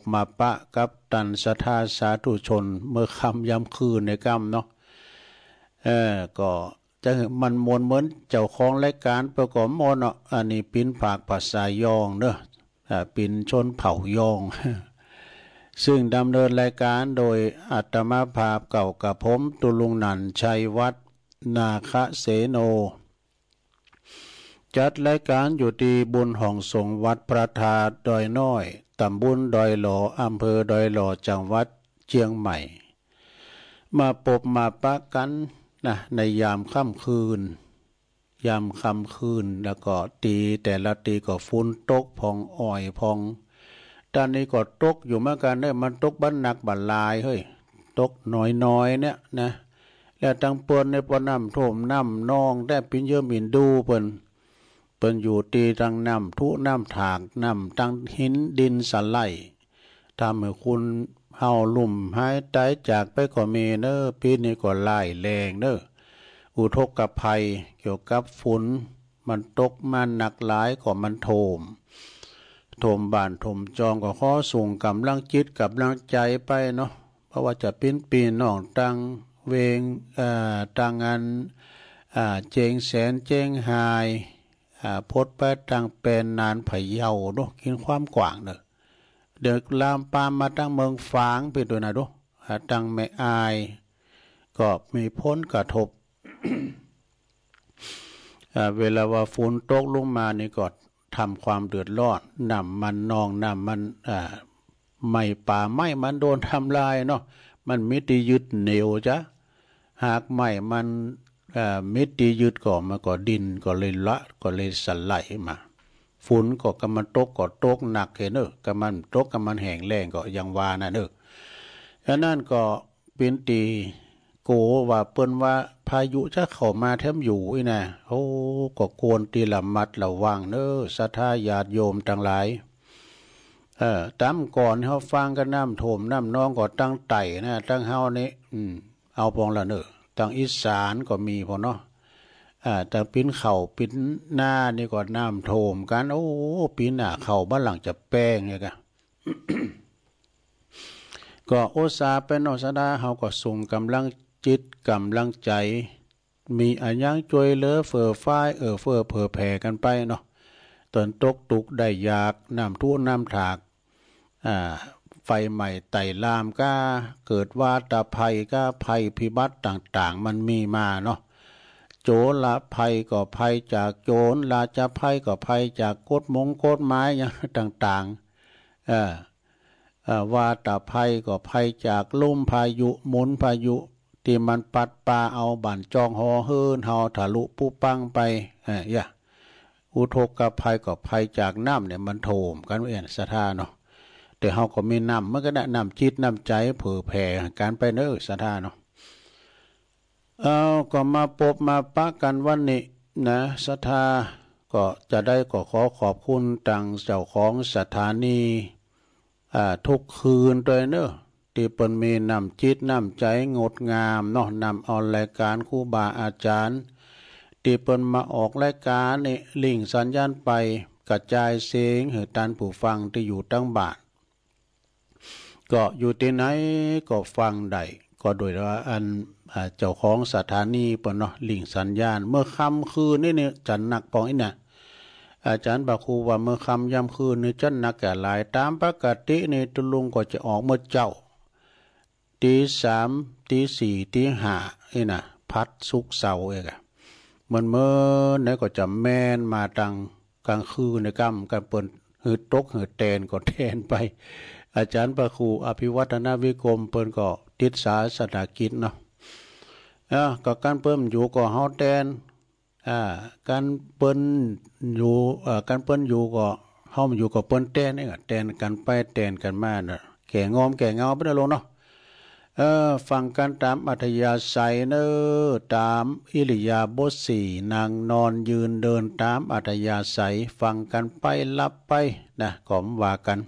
บมาปะกับตันสธาสาธุชนเมื่อคำย้ำคืนในกรรมเนาะเออก็จะมันมวนเหมือนเจ้าของรายการประกอบมอนอันนี้ปิ้นผากภาษายองเนอะปิ้นชนเผายอง ซึ่งดำเนินรายการโดยอัตมาภาพเก่ากับผมตุลุงนันชัยวัดนาคเสโน จัดรายการอยู่ที่บุญห้องสงวัดประธาดอยน้อยตำบลดอยหล่ออำเภอดอยหล่อจังหวัดเชียงใหม่ มาปบมาปะกันนะในยามค่ำคืน ยามค่ำคืนแล้วก็ตีแต่ละตีก็ฟุ้นตกพองอ่อยพองตอนนี้ก็ตกอยู่เมื่อกันได้มันตกบ้านหนักบ้านลายเฮ้ยตกน้อย ๆ เนี่ยนะ แล้วตั้งเปวนในปอน้ำท่วมน้ำนองได้ปิ้นเยอะมินดูเปิ่นเปิ้นอยู่ตีดังน้ำทุน้ำถากน้ำตั้งหินดินสไลทำให้คุณเฮาลุ่มหายใจจากไปก็มีเนอ้อปีนี้ก็ไล่แรงเนอ้ออุทกกับภัยเกี่ยวกับฝุ่นมันตกมันหนักหลายก็มันโถมโถมบ้านโถมจอง ก็ข้อส่งกำลังจิตกับลังใจไปเนาะเพราะว่าจะปิ้นปีนน้องตังเวงอ่าตังงานอ่าเจงแสนเจงหายพดไปตังเป็นนานผะเยาดูกินความกว้างเนอะเดือกลามปามมาตั้งเมืองฟางไปด้วยนะดูตั้งแม่อาย ก็มีพ้นกระทบ เวลาว่าฝนตกลงมานี่ ก็ทำความเดือดร้อนนำมันนองนำมันไม่ป่าไม้มันโดนทำลายเนาะมันมิติยึดเหนียวจ้ะ หากไม่มันเม็ดที่ยึดก่อมาก่อดินก็เลยละ ก็เลยสลายมาฝนก็กำมันตกก็ตกหนักเห็นเนอกำมันตกกำมันแห้งแรงก็ยังวานะเนอ้ะนั่นก็เป็นตีโกว่าเปิ้นว่าพายุจะเข้ามาแทมอยู่อีนะโอ้ก็ควรตีละมัดระวังเนอะสัทธาญาติโยมทั้งหลายเออตามก่อนเขาฟังกันน้ำโถมน้ำน้องก็ตั้งไต่นะตั้งเฮานี่อืมเอาปองละเนอทางอีสานก็มีพอเนาะแต่ปิ้นเข่าปิ้นหน้านี่ก็น้ำโทมกัน โอ้ ปิ้นหน้าเข่าบ้านหลังจะแป้งเลยกนก็โอซาเป็นโอซาดาเขาก็ส่งกำลังจิตกำลังใจ มีอันยังจวยเลือเฟอฝ้ายเออเฟอเผอแผ่กันไปเนาะตนตก ตุก ได้ยากน้ำท่วน้ำถากอ่าไฟใหม่ไต่ลามก็เกิดว่าตาภัยก็ภัยพิบัติต่างๆ มันมีมาเนาะโจละภัยก็ภัยจากโจรราชภัยก็ภัยจากโคดมงโคดไม้อย่างต่างๆเออว่าตาภัยก็ภัยจากลุ่มพายุหมุนพายุที่มันปัดปลาเอาบั่นจองหอเฮินหอทะลุปูปังไปเอออย่าอุทกภัยก็ภัยจากน้ำเนี่ยมันโถมกันเอียนสะท่าเนาะแต่เขาก็มีนำำมันก็ได้นำจิตนำใจเผื่อแผ่การไปเนื้อสัทธาเนาะ เอาก็มาปบมาปะกันวันนี้นะสัทธา ก็จะได้ก็ขอขอบคุณตังเจ้าของสถานีอ่าทุกคืนเลยเนอะที่เป็นมีนำจิตนำใจ งดงามเนาะนำออนรายการคู่บาอาจารย์ ที่เป็นมาออกรายการนี่ลิงสัญญาณไปกระจายเสียงให้ท่านผู้ฟังที่อยู่ตั้งบ้านก็อยู่ที่ไหนก็ฟังได้ก็โดยว่า อันเจ้าของสถานีปนเนาะลิงสัญญาณ เมื่อค่ำคืนนี่เนี่ยจันหนักปองอิน่ะอาจารย์บาคูว่าเมื่อค่ำยามคืนนี่จันหนักแก่หลาย ตามปกตินี่ตุลุงก็จะออกเมื่อเจ้าตีสามตีสี่ตีห้าอิน่ะ พัดสุกเสาเองอะมันเมื่อนี่ก็จะแม่นมาตังกลางคืนในกำกันเปิดหืดตกหืดแตนก็แทนไปอาจารย์ประครูอภิวัฒนาวิกรมเปิ่นก็ติดสาสถากิจเนาะอ่าก็การเพิ่มอยู่ก็เฮาแตนอ่าการเปิ่นอยู่อ่าการเปิ่นอยู่ก็เฮาอยู่ก็เปิ่นแตน่องแตนกันไปแตนกันมาน่ะแก่งอมแก่เงาเปิ้นลงเนาะเออฟังกันตามอัธยาศัยเนอตามอิริยาบถสี่นางนอนยืนเดินตามอัธยาศัย ฟังกันไปรับไปนะกมว่ากัน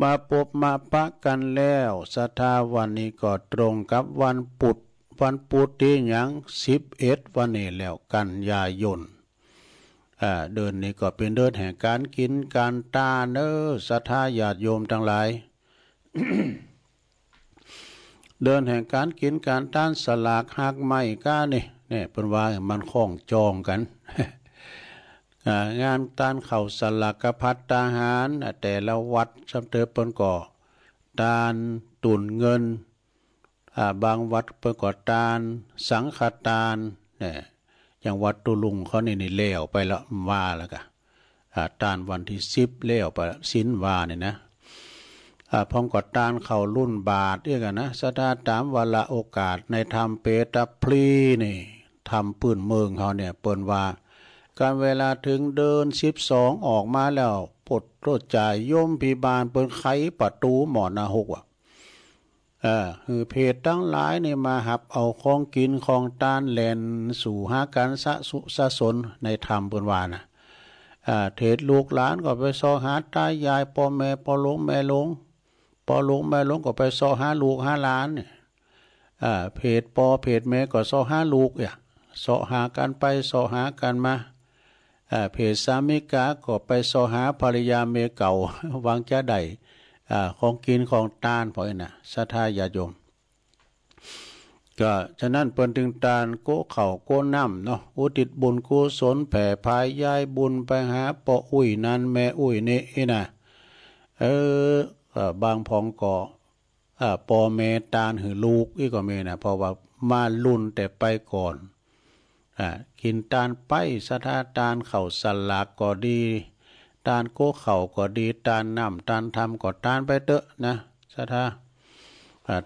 มาปบมาปะกันแล้วสถาวันนี้ก็ตรงกับวันปุตวันปุตที่ยังสิบเอ็ดวันนี้แล้วกันยายนเดินนี้ก็เป็นเดินแห่งการกิน การตาเนอสัทธาญาติโยมทั้งหลาย เดินแห่งการกินการต้านสลากหักไม่ก้านี่เนี่ยเป็นว่ามันคล้องจองกันงานตานเข่าสลักกพัดตาหารแต่ละวัดสำเตอเปิ้นก่อตานตุ่นเงิน บางวัดเปิ้นก่อตานสังฆตานเนี่ยอย่างวัดตุลุงเขาเนี่นี่เลี้ยวไปละว่าแล้วกะตานวันที่สิบเลี้ยวไปสิ้นว่าเนี่ยนะพร้อมก่อตานเข่ารุ่นบาทเรียกันนะสถาตามวละโอกาสในธรรมเปตพลีนี่ทำปืนเมืองเขาเนี่ยเปิ้นว่าการเวลาถึงเดินสิบสองออกมาแล้ว ปดรถจ่ายย่มพิบาลเปิดไขประตู หมอนาหกอ่ะ เออือเพจทั้งหลายในมาหับเอาของกินของตานแลนสู่หาการสะสุสะสนในธรรมเปินวานะอ่าเทศลูกหลานก็ไปซอหาตายายปอแม่ปอลงแม่ลงปอลงแม่ลงก็ไปซอหา ลูกหาหลานเนี่ยอ่เพจปอเพจแม่ก็ซอหาลูกอ่ะซอหากันไปซอหากันมาเพศสามิกาก็ไปสอหาภริยาเมเก่าวางจะได้ของกินของตานพอเองนะสัทธายาโยม ก็ ฉะนั้นเปินถึงตานโกเข่าโกน้ำเนาะอุติดบุญกุศลแผ่พายย้ายบุญไปหาปออุ้ยนั้น แม่อุ้ยนี่นะเออบางพองก่อปอเมตานหือลูกอีกก็เมนะเพราะว่ามาลุนแต่ไปก่อนกินตานไป สถาตานเข่าสลักก็ดีตานโกเข่าก็ดีตานน้ำตานทำก็ตานไปเตอะนะสถา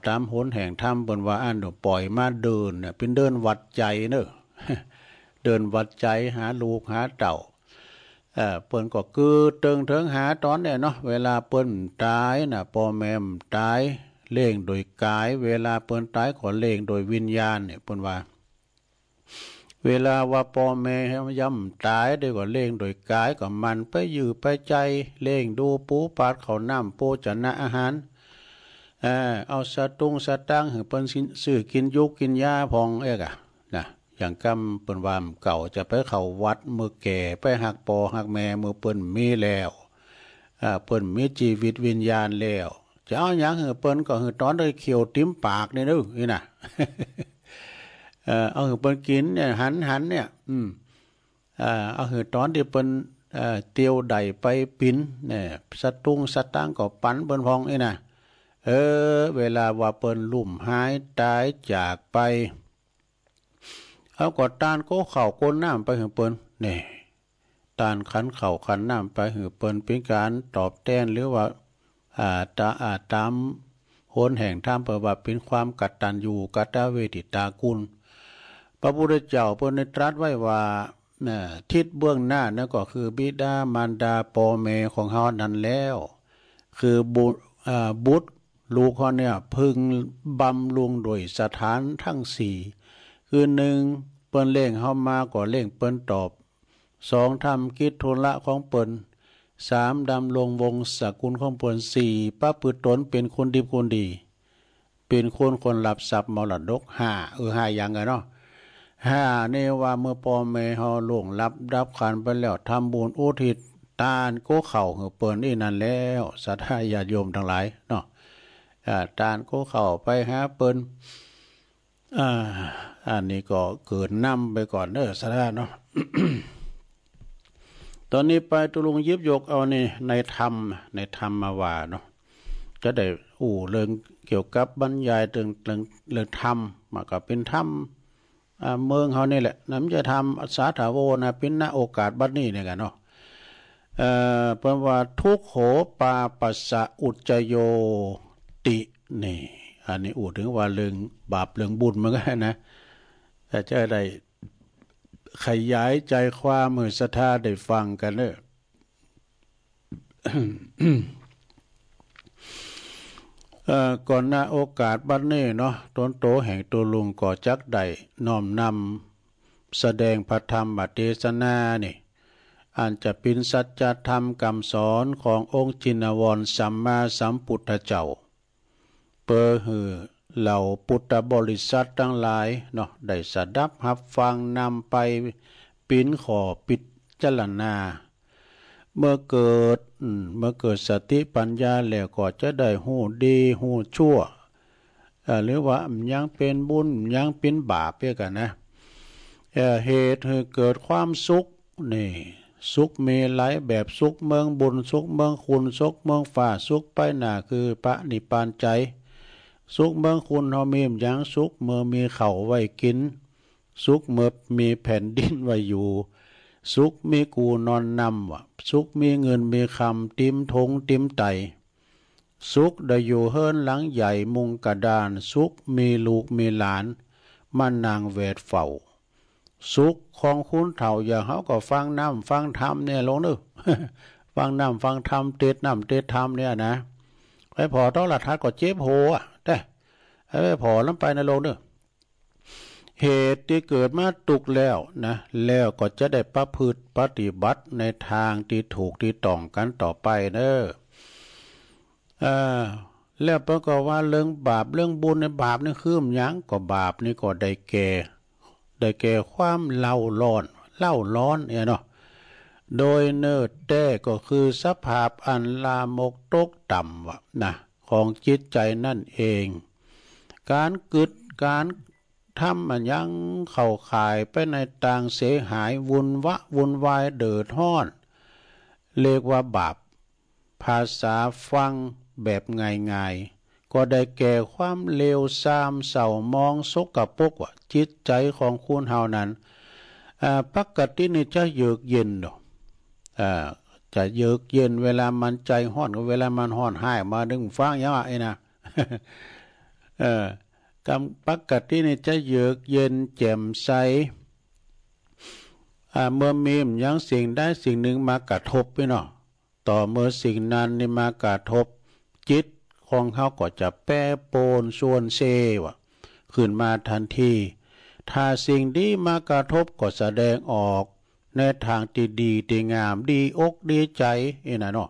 ตามหนแห่งถ้ำบนว่าอันเดปล่อยมาเดินเป็นเดินวัดใจเนอะเดินวัดใจหาลูกหาเต่า เออเปิ้นก็คือเติงเถิงหาตอนเนี่ยเนาะ เวลาเปิ้นตายนะพ่อแม่ตายเล่งโดยกาย เวลาเปิ้นตายขอเล่งโดยวิญญาณเนี่ยเปิ้นว่าเวลาว่าพ่อแม่ย่ำตายด้กว่าเล่งโดยกายก็มันไปอยู่ไปใจเล่งดูปูปาดเขาน้ำโปจนะอาหารเออเอาสะตุงสะตังหึเปิ้นซื้อกินยุกกินยาพองเอกะนะอย่างกำเปิ้นวามเก่าจะไปเขาวัดมือแก่ไปหักปอหักแม่มือเปิ้นมีแล้วอเปิ้นมีชีวิตวิญญาณแล้วจะเอาอย่างหึเปิ้นก็หึตอนไดยเขียวติ้มปากนี่นูนี่นะเอาหือเปิ้นกินเนี่ยหันหันเนี่ย อืมเอาหือตอนที่เปิ้นเตียวไดไปปิ้นเนี่ยสตุ้งสตังก็ปันเปิ้นพองเอ้นะเออ เวลาว่าเปิ้นลุ่มหายตายจากไปเอาก็ตานก็เข่าก้นน้ำไปหือเปิ้นเนี่ยตานขันเข่าขันน้ำไปหือเปิ้นเป็นการตอบแทนหรือว่า อ่าตาอาตามโหนแห่งท่ามเปิดว่าเป็นความกัดตันอยู่กัตเวทิตากุลพระพุทธเจ้าเพิ่นตรัสไว้ว่าทิศเบื้องหน้านั่นก็คือบิดามารดาปอเมของเฮานั้นแล้ว คือบุบุตรลูกเขาเนี่ยพึงบำรุงโดยสถานทั้งสี่คือหนึ่งเปิ้นเล่งเข้ามาก่อเล่งเปิ้นตอบสองทำกิจทุละของเปิ้นสามดำลงวงสกุลของเปิ้นสี่ป้าปืดตนเป็นคนดีคนดี เป็นคนคนหลับสับมรดกห้าเออห้าอย่างไงเนาะฮ้นี่ว่าเมื่อพอเม่เฮอลลงรับรับขันไปแล้วทำบุญอุทิศตานก็เข่าเปิลนี่นั่นแล้วสัทธาญาโยมทั้งหลายเนาะตานก็เข่าไปฮะเปิลอ่า อันนี้ก็เกิดนำไปก่อนเด้อสัทธาเนาะตอนนี้ไปตุลุงยิบยกเอานี่ ในธรรม ในธรรมมาว่าเนาะจะได้อู่เรื่องเกี่ยวกับบรรยายเรื่องเรื่องเรื่องธรรมมากับเป็นธรรมเมืองเขานี่แหละนะมนจะทำสาถาโวนะพินณโอกาสบัดนี้เนี่ยกันเนาะ เอ่อเพิ่มว่าทุกโหปาปัสสะอุจโยตินี่อันนี้ อูดถึงว่าเรื่องบาปเรื่องบุญมันก็นะ แต่จะได้ ขยายใจความมือศรัทธาได้ฟังกันเนอะก่อนหน้าโอกาสบัดนี้เนาะตนโตแห่งตัวลุงก่อจักใดน้อมนำแสดงพระธรรมบัเทศนานี่อันจะปินสัจธรรมคำสอนขององค์จินวรสัมมาสัมพุทธเจ้า เปอหือเหล่าปุทธบริษัททั้งหลายเนาะ ได้สดับหับฟังนำไปปินขอปิดจรณาเมื่อเกิดเมื่อเกิดสติปัญญาแล้วก็จะได้หูดีหูชั่วหรือว่ายังเป็นบุญยังเป็นบาปเพียกันนะเหตุเกิดความสุขนี่สุขมีหลายแบบสุขเมืองบุญสุขเมืองคุณสุขเมืองฝ่าสุขไปหนาคือพระนิพพานใจ สุขเมืองคุณเฮามีอย่างสุข เมื่อมีเข่าไว้กิน สุขเมื่อมีแผ่นดินไว้อยู่สุขมีกูนอนนำวะสุขมีเงินมีคำติมทงติมไตสุขได้อยู่เฮิรนหลังใหญ่มุงกระดาน สุขมีลูกมีหลานมันนางเวดเฝ้าสุขของคุณเถ่าอย่าเขาก็ฟังน้ำฟังธรรมเนี่ยลงนึกฟังน้ำฟังธรรมเตดน้ำเตดธรรมเนี่ยนะไปพอต้องหลัดทัดก็เจ็บโหอ่ะแด้ไปพอล้ำไปในโลกนึกเหตุที่เกิดมาตุกแล้วนะแล้วก็จะได้ประพฤติปฏิบัติในทางที่ถูกที่ต้องกันต่อไปเนอะแล้วประกอบว่าเรื่องบาป เรื่องบุญในบาปนี่คืมยัง ก็บาปนี่ก็ได้แก่ได้แก่ความเล่าร้อนเล่าร้อนเนี่ยเนาะโดยเนิร์ดแต้ก็คือสภาพอันลามกตกต่ำวะนะของจิตใจนั่นเอง การกึดการทำมันยังเข่าขายไปในต่างเสียหายวุ่นวะวุ่นวายเดือดห้อน เรียกว่าบาป ภาษาฟังแบบง่ายๆ ก็ได้แก่ความเลวซามเศร้ามอง สกปรกว่า จิตใจของคุณเฮานั้นปกตินี่จะเยือกเย็นดอกจะเยือกเย็น เวลามันใจห้อนกับเวลามันห้อนหายมาดึงฟังยังไงนะกำปักกัดที่นี่จะเยือกเย็นแจ่มใสเมื่อมีมยังสิ่งได้สิ่งหนึ่งมากระทบพี่เนาะต่อเมื่อสิ่งนั้นนี่มากระทบจิตของเขาก็จะแปรปนส่วนเซวะขึ้นมาทันที ถ้าสิ่งดีมากระทบก็แสดงออก ในทางที่ดีที่งามดีอกดีใจนี่นะเนาะ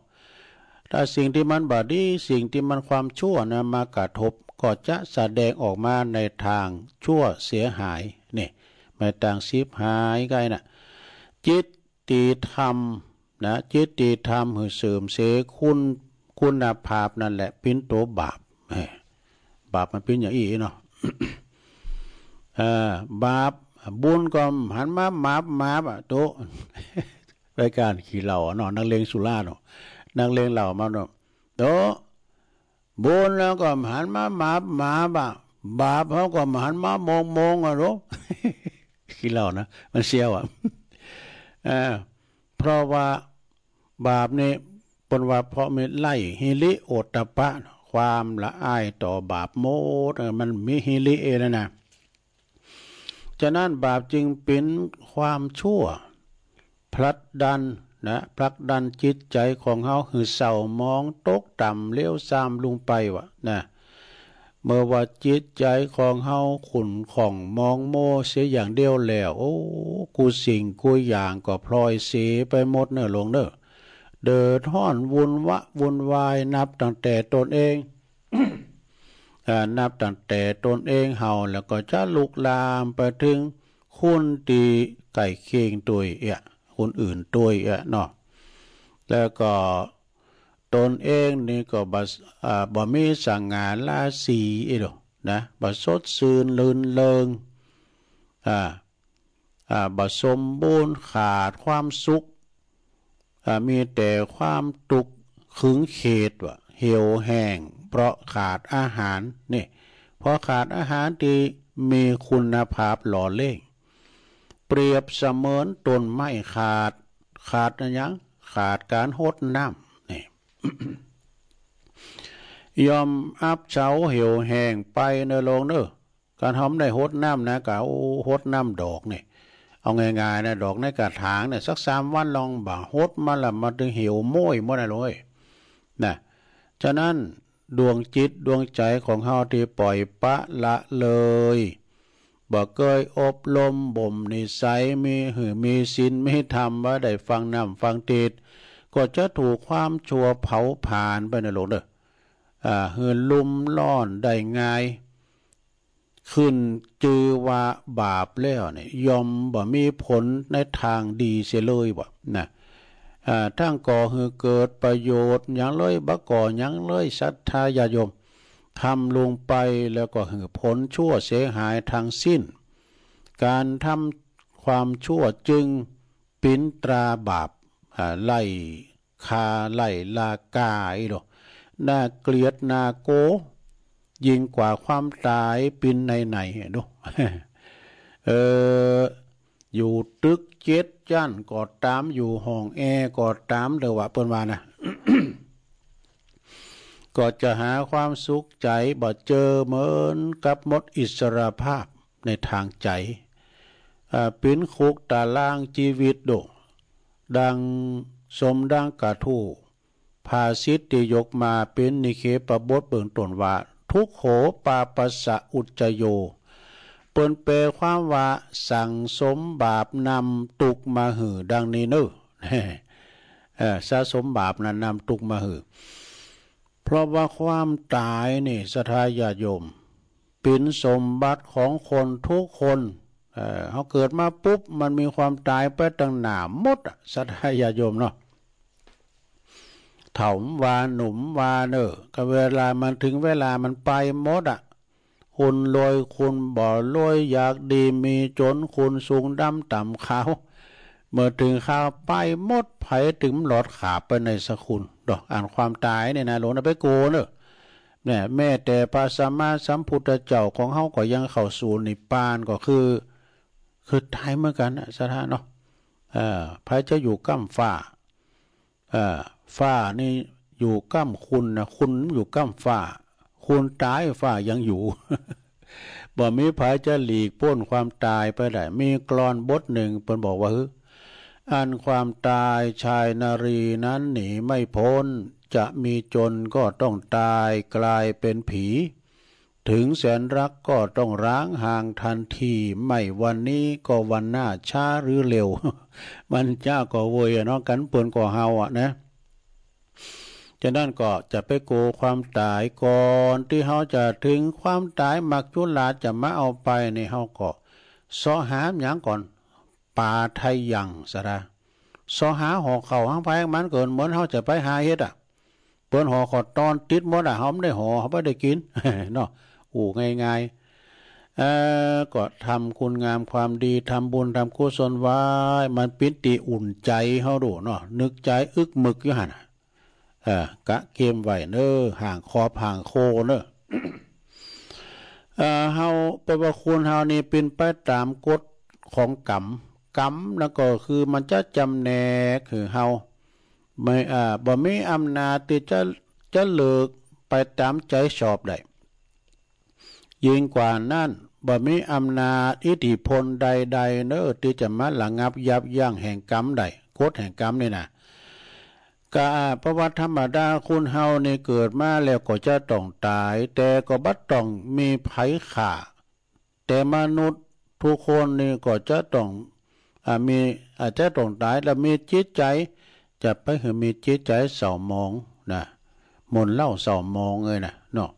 ถ้าสิ่งที่มันบาดีสิ่งที่มันความชั่วนะ มากระทบก็จะแสดงออกมาในทางชั่วเสียหายนี่ไมาต่างซีบหายกันนะจิตตีธรรมนะจิตตีธรรมหือเสื่อมเสียคุณคุณภาพนั่นแหละพิ้นโตบาปบาปมันพิ้นอย่างอีเนาะบาปบุญก็หันมามาบมาบอะโตรายการขี่เหล่าเนาะนักเลงสุราเนาะนักเลงเหล่ามาเนาะโตบุญแล้วก็หันมาหมาหมาบาบาปเขาก็หันมามองมองอ่ะรู้ขีนเหล้านะ มันเสียวอ่ะเพราะว่าบาปนี่ปนว่าเพราะมีไล่ ฮิลิโอตปะความละอายต่อบาปโมดมันมีฮิลิเองนะนะฉะนั้นบาปจึงเป็นความชั่วพลัดดันนะผลักดันจิตใจของเฮาหือเศร้ามอง ตกต่ำเลี้ยวซามลงไปวะนะเมื่อว่าจิตใจของเฮาขุนของมองโมเสียอย่างเดียวแล้วโอ้กูสิ่งกูอย่างก็พลอยเสียไปหมดเนอะหลวงเนอะเดือดห้อนวุ่นวะวุ่นวายนับตั้งแต่ตนเองนับตั้งแต่ตนเองเฮาแล้วก็จะลุกลามไปถึง คุณตีไก่เคียงตัวเอะคนอื่นด้วยะเนาะ แล้วก็ตนเองนี่ก็บาบามีสังงานลาสีอีดนะบาสดซื่นลื่นเลิงอ่า อ่าบาสมบูรณ์ขาดความสุข อ่า มีแต่ความตุกขึงเขตวะเหี่ยวแห้ง เพราะขาดอาหารนี่ เพราะขาดอาหารที่มีคุณภาพหล่อเล่งรียบเสมือนต้นไม้ขาดขาดนะยังขาดการหดน้ำนี่ยอมอับเฉาเหี่ยวแห้งไปเนรลงเนอการอมได้หดน้ำนะกะโอ้หดน้ำดอกนี่เอาง่ายๆนะดอกในกระถางเนี่ยสักสามวันลองบ่าหดมาละมาถึงเหี่ยวโม้ยมดเลยนะฉะนั้นดวงจิตดวงใจของเฮาที่ปล่อยปะละเลยบกเคยอบรมบ่มนิสัยมี หือมีศีลมีธรรมว่าได้ฟังนำฟังติดก็จะถูกความชั่วเผาผ่านไปในโลกเด้ออ่หือลุ่มล่อนได้ง่าย ขึ้นจือว่าบาปแล้วเนี่ยยอมบ่ มีผลในทางดีเสียเลยบ่ นะทั้งก่อหือเกิดประโยชน์ยังเลยบ่ก่อ ยังเลยศรัทธาญาโยมทำลงไปแล้วก็หือผลชั่วเสียหายทางสิ้น การทำความชั่วจึงปินตราบาปไล่คาไล่ลากาอีหรอน่าเกลียดนาโกยิ่งกว่าความตายปินในไหนดูเอออยู่ตึกเจ็ดจัานกอดตามอยู่ห้องแอร์กอดตามเดี๋ยวว่าเปิ่นว่านะก็จะหาความสุขใจบ่เจอเหมือนกับมดอิสระภาพในทางใจปิ้นคุกตาล่างชีวิตดุดังสมดังกระทู่ภาสิตธิยกมาเป็นนิเคปะบทเบิ่งตนว่า ทุกโขปาปสะอุจโยเปินเปความว่า สั่งสมบาปนำตุกมาหือดังนี้เนอะสะสมบาปนั้นนำตุกมาหือเพราะว่าความตายนี่สทายาโยม ปินสมบัติของคนทุกคนเออเขาเกิดมาปุ๊บมันมีความตายไปตั้งหนามมดสทายาโยมเนาะถมวาหนุ่มวาเนอก็เวลา มันถึงเวลามันไปหมดอ่ะ คุณรวยคุณบ่อรวยอยากดีมีจนคุณสูงดำต่ำขาวเมื่อถึงข้าวไปมดไผ่ถึงหลอดขาไปในสกุลดอก อ่านความตายเนี่ยนะหลวงไปโกเนอะเนี่ยแม่แต่พระสัมมาสัมพุทธเจ้าของเฮาก็ยังเข้าสู่นิพพานก็คือ คือตายเหมือนกันนะสถานเนาะเอ่อพระจะอยู่ก้มฝ้าเอ่อฝ้านี่อยู่ก้มคุณนะคุณอยู่ก้มฝ้าคุณตายฝ้ายังอยู่บ่มีพรจะหลีกพ้นความตายไปได้มีกรอนบทหนึ่งเปินบอกว่าเฮ้อันความตายชายนารีนั้นหนีไม่พ้น จะมีจนก็ต้องตายกลายเป็นผี ถึงแสนรักก็ต้องร้างห่างทันทีไม่วันนี้ก็วันหน้าช้าหรือเร็ว มันจ้าก็เวยเนาะกันปวนก็เฮาอ่ะนะ จะนั่นก็จะไปโกความตายก่อนที่เขาจะถึงความตายมักจุลาจะมาเอาไปในเขาก็ซอหามอย่างก่อนปาไทยยังสระสอหาหอกเข่าห้างไผ่มันเกินเหมือนเขาจะไปหาเฮ็ดอ่ะ เปิ้นหอขอดตอนติดมดอ่ะเขาไม่ได้หอเขาไม่ได้กินเนาะอู้ง่ายๆเออก็ทำคุณงามความดีทำบุญทำกุศลไว้มันปิติอุ่นใจเขาดูเนาะนึกใจอึกมึกอยู่หั่นเออกะเกมไวเน้อห่างคอบ ห่างโคเนอเอ่เฮาไประคุณเฮานี่เป็นไปตามกฎของกรรมกรรมแล้วก็คือมันจะจำแนก คือเฮาไม่อ่าบ่มีอำนาจที่จะจะเลิกไปตามใจชอบได้ ยิ่งกว่านั้นบ่มีอำนาจอิทธิพลใดๆเนอที่จะมาหลังงับยับยั้งแห่งกรรมใดโคตรแห่งกรรมนี่นะกาพระวัติธรรมดาคุณเฮาในเกิดมาแล้วก็จะต้องตาย แต่ก็บัดต้องมีไผ่ขาแต่มนุษย์ทุกคนนี่ก็จะต้องมีอาจจะตรงตายแล้วมีจิตใจ จะไปคือมีจิตใจสอบมองนะมนเล่าสอบมองเลยนะเนาะ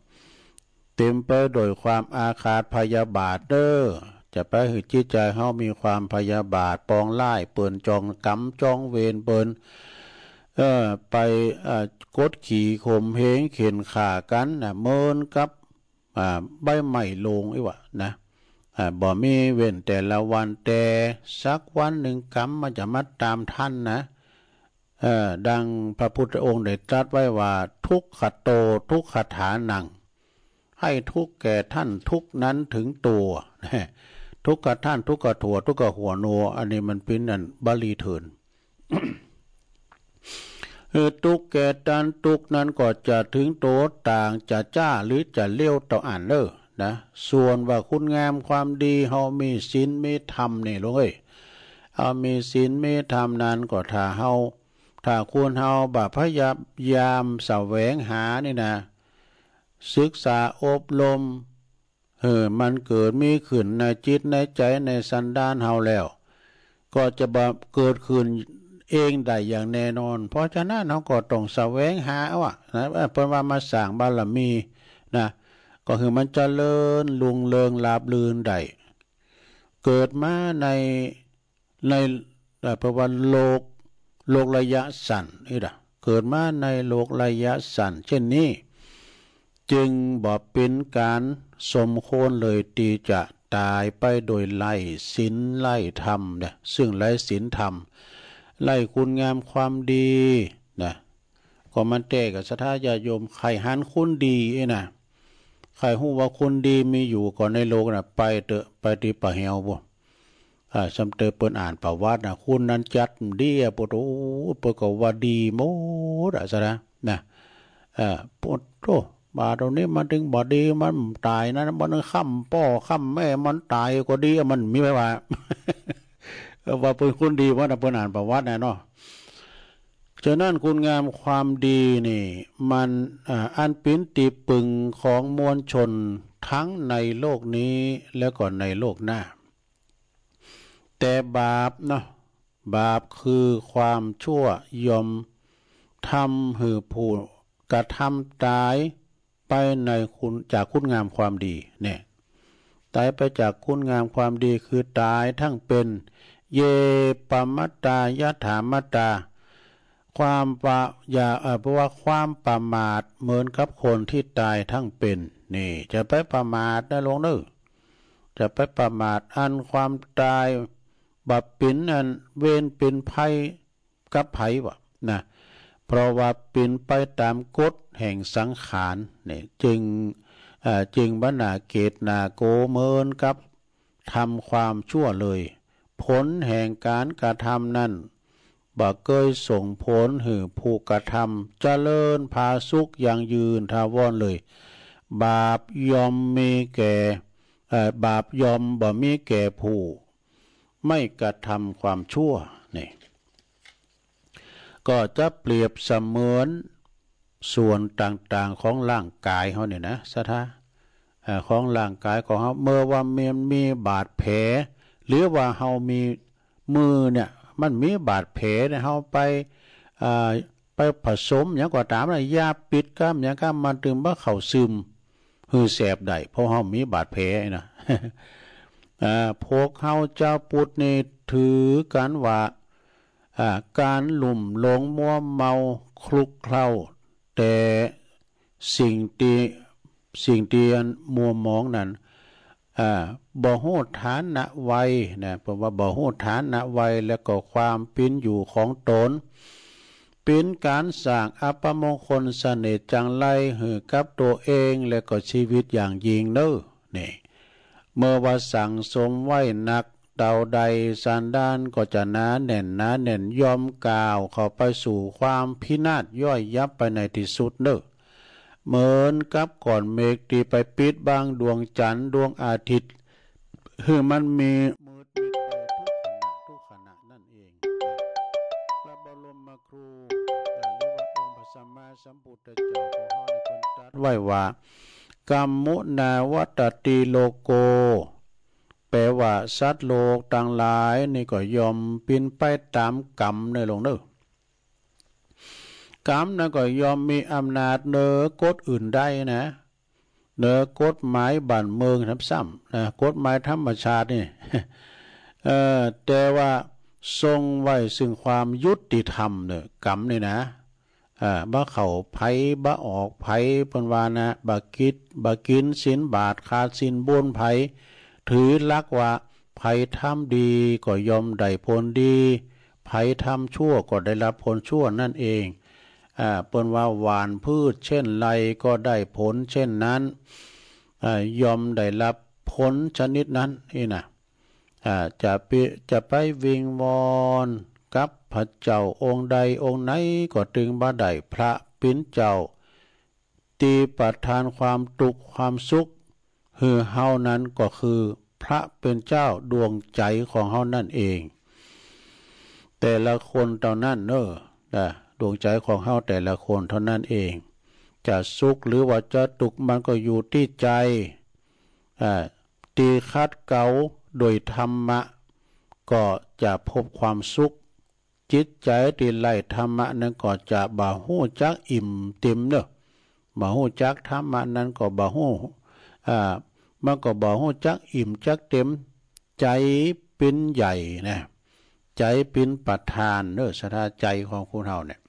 เต็มไปโดยความอาฆาตพยาบาทเด้อจะไปหือจิตใจเขามีความพยาบาทปองไล่เปินจองกำจองเวรเปินเอ่อไปอ่กดขี่ข่มเหงเข็นข่ากันนะเมินกับอ่าใบใหม่ลงไอ้วะนะบ่ มีเว้นแต่ละวันแต่สักวันหนึ่งกรรมมันจะมาตามท่านนะดังพระพุทธองค์ได้ตรัสไว้ว่าทุกขโตทุกขฐานัง ให้ทุกแก่ท่านทุกนั้นถึงตัว ทุกกท่าน ทุกกถั่วทุกกหัวโนอันนี้มันเป็นนันบาลีเถินทุกแก่่ันทุกนั้นก็จะถึงโตต่างจะจ้าหรือจะเลี้ยวต่ออ่านเนอนะส่วนว่าคุณงามความดีเฮามีศีลมีธรรมนี่ลูกเอ้ยเฮามีศีลมีธรรมนั้นก็ถ้าเฮาถ้าควรเฮาบาพยายามแสวงหานี่นะศึกษาอบรมเออมันเกิดมีขึ้นในจิตในใจในสันดานเฮาแล้ว ก็จะบเกิดขึ้นเองได้อย่างแน่นอน เพราะฉะนั้นเขาก็ต้องแสวงหาว่านะเพราะว่ามาสร้างบารมีนะก็คือมันจเจริญลุงเลิง ลาบลืนใด เกิดมาในในแประวันโลกโลกระยะสั้นนี่ละเกิดมาในโลกระยะสั้นเช่นนี้ จึงบอกเป็นการสมโคนเลยตีจะตายไปโดยไล่ศีลไล่ธรรมนะซึ่งไล่ศีลธรรมไล่คุณงามความดีนะก็มันเตะกับสัทธาญาโยมใครหันคุณดีนะใครหู้ว่าคนดีมีอยู่ก่อนในโลกนะไปเตะไปตีปะเฮวบ่อ่าสำเตอเปิ้นอ่านประวัตินะคุณนั้นจัดเดียปุตเปุก็ว่าดีหมดอ่ะไรนะะอ่อปโต บาตรงนี้มันถึงบอดีมันตายนะมันข่ำป่อข่ำแม่ มันตายก็ดี มันมีไม่ว่าว่าเปินคนดีว่าเปินอ่านประวัตินะเนาะฉะนั้นคุณงามความดีนี่ มันอันปิ้นตีปึงของมวลชนทั้งในโลกนี้และก่อนในโลกหน้า แต่บาปเนาะบาปคือความชั่วยอมทำหือผู้กระทำตายไปในคุณจากคุณงามความดีเนี่ยตายไปจากคุณงามความดีคือตายทั้งเป็น เยปมัตตายถามตาความปะอย่าเพราะว่าความประมาทเหมือนกับคนที่ตายทั้งเป็น นี่ จะไปประมาทนะหลวงนึกจะไปประมาท อันความตายบับปินอันเวนเป็นภัยกับภัยวะนะเพราะว่าปินไปตามกฎแห่งสังขารนี่จึงจึงบัรณาเกตนาโกเมินกับทำความชั่วเลย ผลแห่งการกระทำนั้นบาเกยส่งผลหือผูกกระทำเจริญพาสุขอย่างยืนทาวอนเลย บาปยอมมีแก่บาปยอมบ่มีแก่ผู้ไม่กระทำความชั่วนี่ก็จะเปรียบเสมือนส่วนต่างๆ ของร่างกายเขาเนี่ยนะสัทธาของร่างกายของเขาเมื่อว่าเมียนมีบาดแผลหรือว่าเฮามีมือเนี่ยมันมีบาดแผลนะเขาไปไปผสมอย่างกว่าตามอะไรยาปิดกล้ามอย่างกล้ามมันตึงบ่าเข่าซึม หือแสบได้ เพราะเขามีบาดแผลนะพวกเขาเจ้าปุดนี่ถือกันว่าการหลุ่มหลงมัวเมาคลุกเคล้าแต่สิ่งที่สิ่งเตียนมัวมองนั้นบ่ฮห้ฐานนะัยนะผมว่าบ่ฮห้ฐานนะัยแล้วก็ความปิ้นอยู่ของตน ปิ้นการสร้างอัปมงคลเสน่ห์จังไรหือกับตัวเองและก็ชีวิตอย่างยิงเนอนี่เมื่อว่าสั่งสมไว้นักเดาใดสันดานก็จะน้าแน่นน้าแน่นยอมกล่าว เข้าไปสู่ความพินาศย่อยยับไปในที่สุดเนอเหมือนกับก่อนเมฆตีไปปิดบางดวงจันทร์ดวงอาทิตย์คือมันมีมืดไปทุกขณะทุกขณะนั่นเองพระบรมมครูหรือว่าองค์พระสัมมาสัมพุทธเจ้าของห้อในคนตัดไว้ว่ากัมมุนาวัตติโลโก แปลว่า สัตว์โลกต่างหลายนี่ก็ยอมปินไปตามกรรมในหลวงเนอะกรรมนะก็ยอมมีอำนาจเนอกฎอื่นได้นะ เนอกฎหมายบัานเมืองทับซ้ำนะกฎหมายธรรมชาตินี่เออแต่ว่าทรงไว้ซึ่งความยุติธรรมเนี่ยกรรมนี่นะ่บะเข่าไผ่บะออกไผ่ปนวานะบะกิดบะกินสินบาทขาดสินบุญไผ่ถือลักว่าไผ่ทำดี ก็ยอมได้ผลดีไผ่ทำชั่วก็ได้รับผลชั่วนั่นเองเปิ้นว่าหวานพืชเช่นไรก็ได้ผลเช่นนั้นยอมได้รับผลชนิดนั้นนี่นะจะไปจะไปวิงวอนกับพระเจ้าองค์ใดองค์ไหนก็ตึงบาได้พระปิ้นเจ้า ตีประทานความตุกความสุขหือเฮานั้นก็คือพระเป็นเจ้าดวงใจของเฮานั่นเอง แต่ละคนตอนนั้นเนอะดวงใจของเฮาแต่ละคนเท่านั้นเอง จะสุขหรือว่าจะตุกมันก็อยู่ที่ใจตีคัดเกาโดยธรรมะ ก็จะพบความสุข จิตใจตีไล่ธรรมะนั้นก็จะบาหู้จักอิ่มเต็มเนอะบาหู้จักธรรมะนั้นก็บาหู้อ่ามันก็บาหู้จักอิ่มจักเต็ม ใจเป็นใหญ่นะ ใจเป็นประธานเนอะสถาใจของคุณเฮาเนี่ย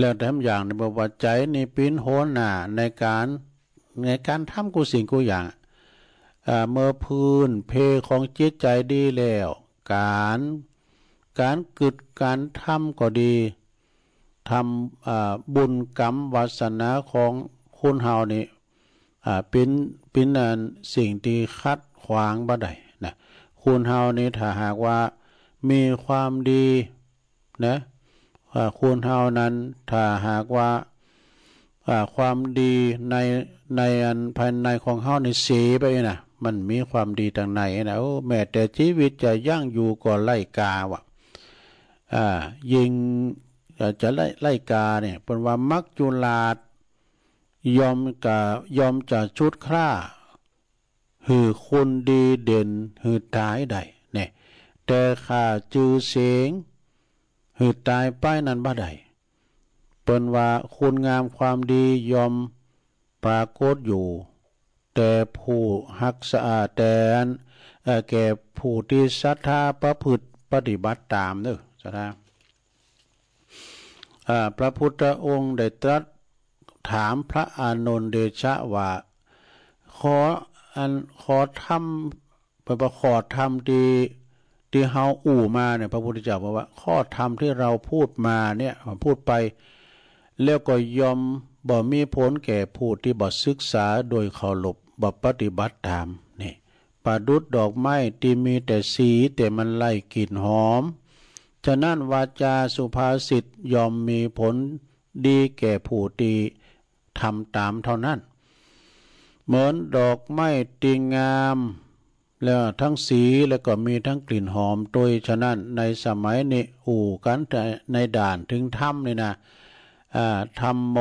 แล้วทำอย่างในบวชใจนี่ปิ้นโหนหนาในการในการทำกูสิ่งกูอย่าง เมื่อพื้นเพของจิตใจดีแล้ว การการกึดการทำก็ดีทำบุญกรรมวาสนาของคุณเฮานี่เป็นเป็นสิ่งที่คัดขวางบ่ได้นะคุณเฮานี่ถ้าหากว่ามีความดีนะคุณเฮานั้น ถ้าหากว่าความดีในในอันภายในของเฮาในเสียไปนะมันมีความดีทางไหนนะแม้แต่ชีวิตจะยั่งอยู่ก่อไล่กาวะอ่ายิงจะไล่ไล่กาเนี่ยเป็นว่ามักจุลาดยอมกะยอมจะชุดคร่าหือคนดีเด่นหือทายใดเนี่ยแต่ข้าจือเสียงหืดตายป้ายนั้นบ่ได้เปิ่นว่าคุณงามความดียอมปรากฏอยู่ แต่ผู้หักสะอาดแต่นแก่ผู้ที่ศรัทธาประพฤติปฏิบัติตามเน้อศรัทธาพระพุทธองค์ได้ตรัสถามพระอานนท์เดชะว่า ขออันขอทำประขอทำดีที่เฮาอู่มาเนี่ยพระพุทธเจ้าบอกว่าข้อธรรมที่เราพูดมาเนี่ยพูดไปแล้วก็ยอมบ่มีผลแก่ผู้ที่บ่ศึกษาโดยเคารพบ่ปฏิบัติตามนี่ประดุดดอกไม้ที่มีแต่สีแต่มันไล่กลิ่นหอมฉะนั้นวาจาสุภาษิตยอมมีผลดีแก่ผู้ที่ทำตามเท่านั้นเหมือนดอกไม้ที่งามแล้วทั้งสีแล้วก็มีทั้งกลิ่นหอมโดยฉะนั้นในสมัยนี้อู่กันในด่านถึงถ้ำนี่นะธรรมโม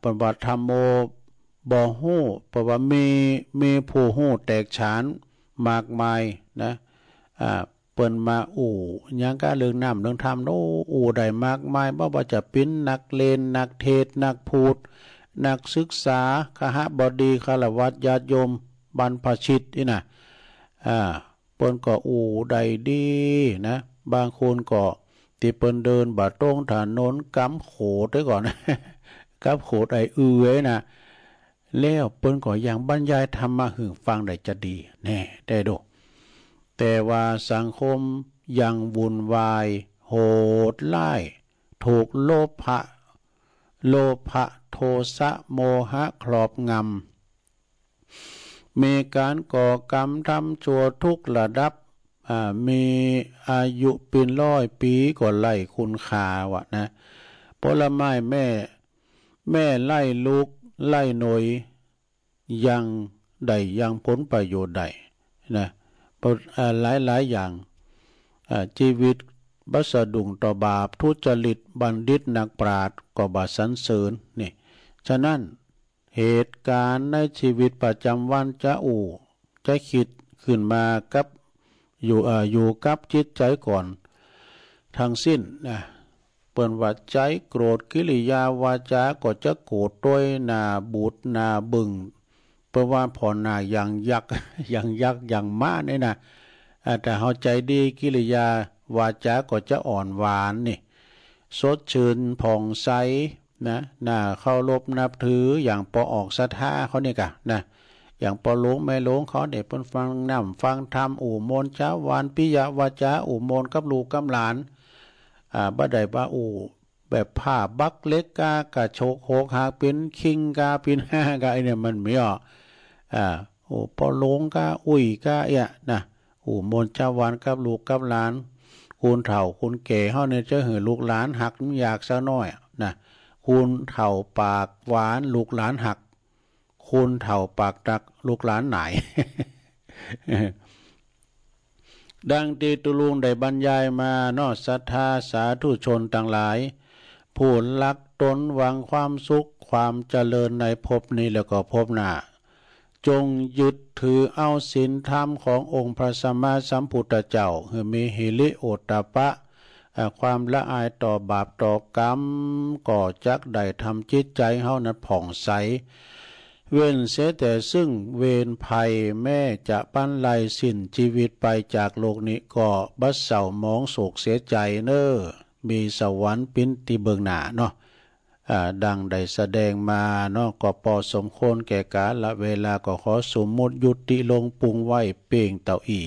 ปรบวัติธรรมโม บ่อหู้ปรวัติมีมีผู้หู้แตกฉานมากมายนะเปิ่นมาอู่ยังก้าเรื่องน้ำเรื่องธรรมโอ้อู่ใดมากมายบ่ว่าจะปิ้นนักเลนนักเทศนักพูด นักศึกษาคหบดีคารวัตญาติโยมบรรพชิตนี่นะอ่าปนก็อูใดดีนะ บางคนก็ตีเปินเดินบาตรงถนนกำโขดไว้ก่อนกำโขดไอเอื้อยนะ แล้วปนก็อย่างบรรยายธรรมะหึงฟังได้จะดี แน่ได้ดกแต่ว่าสังคมยังวุ่นวายโหดไล่ถูกโลภะโลภะโทสะโมหะครอบงำมีการก่อกรรมทำชั่วทุกระดับมีอายุเป็นร้อยปีก็ไล่คุณคาวะนะผลไม้แม่แม่ไล่ลูก ไล่หน่วยยังใดยังผลประโยชน์ใดนะหลายหลายอย่างชีวิตบัสดุงต่อบาปทุจริตบัณฑิตนักปราชญ์ก็บาสันเสริญนี่ ฉะนั้นเหตุการณ์ในชีวิตประจำวันจะอู่จะคิดขึ้นมากับ อยู่ออยู่กับจิตใจก่อนทั้งสิ้นนะเปิ่นว่าใจโกรธกิริยาวาจาก็จะโกรธด้วยนาบูดนาบึงเปิ่นว่าผ่อนนาอย่างยักอย่างยักอย่างมาเนี่ยนะ แต่เฮาใจดีกิริยาวาจาก็จะอ่อนหวานนี่ สดชื่นผ่องใสนะน่าเขารบนับถือ อย่างปอออกสัทธาเขาเนี่ยกะนะ อย่างปอหลงแม่หลงเขาเด็กเพิ่นฟังนาฟังธรรมอู่มนจ้าวานปิยวาจาอู่มนกับลูกกับหลาน อ่าบ่ได้บ่าอู่ แบบผ้า บักเล็กกา กะโชกโหกหาเป็น คิงกา เป็นห้ากาไอเนี่ยมันไม่ออกอ่าโอ้ปอหลงกาอุ้ยกาเอะนะอู่มนจ้าวานกับลูกกับหลาน คุณเฒ่า คุณเก๋เขาเนี่ยจะเหือลูกหลานหักอยากซะน้อยคูณเถ่าปากหวานลูกหลานหักคูณเถ่าปากดักลูกหลานไหน ดังตีตุลุงได้บรรยายมานอกศรัทธาสาธุชนต่างหลาย ผู้รักตนหวังความสุขความเจริญในภพนี้แล้วก็ภพหน้า จงยึดถือเอาศีลธรรมขององค์พระสัมมาสัมพุทธเจ้าคือมีหิริโอตตะปะความละอายต่อบาปต่อกรรมก่อจักได้ทำจิตใจเฮานั้นผ่องใส เว้นเสียแต่ซึ่งเวรภัย แม่จะปั้นลายสิ้นชีวิตไปจากโลกนี้ ก็บัสเสามองโศกเสียใจเนอ้อ มีสวรรค์ปิ้นติเบิงหนาเนาะดังได้แสดงมาเนาะก็พอสมควรแก่กาละเวลาก็ขอสมมติยุติลงปรุงไหวเป่งเต่าอี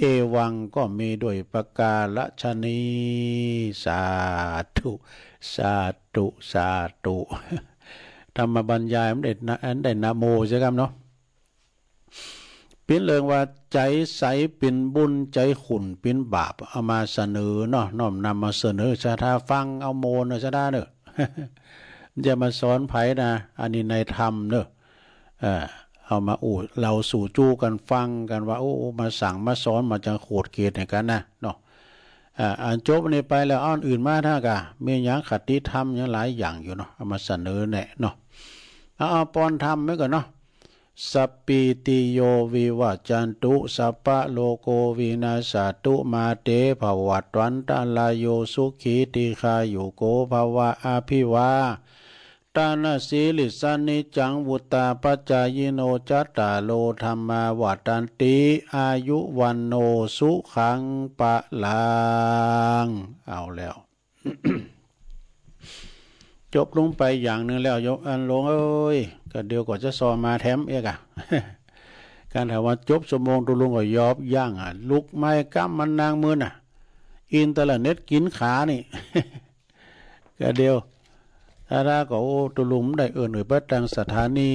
เอวังก็มีด้วยประกาละชนีสาธุ สาธุ สาธุ ธรรมบรรยายมเด็ดนะอันได้นะโมใช่ครับเนาะปินเลองว่า ใจใสเป็นบุญใจขุนปินบาป เอามาเสนอเนาะน้อมนำมาเสนอชาทาฟังเอาโมเนาะชาทาเนอะจะมาสอนไผ่นะอันนี้ในธรรมเนอะอ่าเอามาอู่เราสู่จู้กันฟังกันว่าโอ้มาสั่งมาสอนมาจะโขดเกตในกันนะเนาะอ่านจบนี้ไปแล้วอ้อนอื่นมาท่ากะมีอย่างขัดที่ทำอย่างหลายอย่างอยู่เนาะเอามาเสนอแนะเนาะเอาปอนทำไมก่อนเนาะสปีติโยวิวัจันตุสัพะโลโกวินาสตุมาเตภวัตวันตาลายโยสุขีติคาอยู่โกภวะอาภิวาตานาสีลิสานิจังวุตาปัจจายโนจัตตาโลธรรมาวัตันติอายุวันโนสุขัง ปะลาง เอาแล้ว จบลงไปอย่างนึงแล้วยกอันลงเอ้ยก็เดียวก่อนจะซอมาแถมเอกอะการถามว่าจบสมองตุลุงก็ยอบย่างอ่ะลุกไม้กั้มมันนางมือน่ะ อินเตอร์เน็ตกินขา นี่ ก็เดียวอาราก็ตุลุมได้เอิญหรือเปิดดังสถานี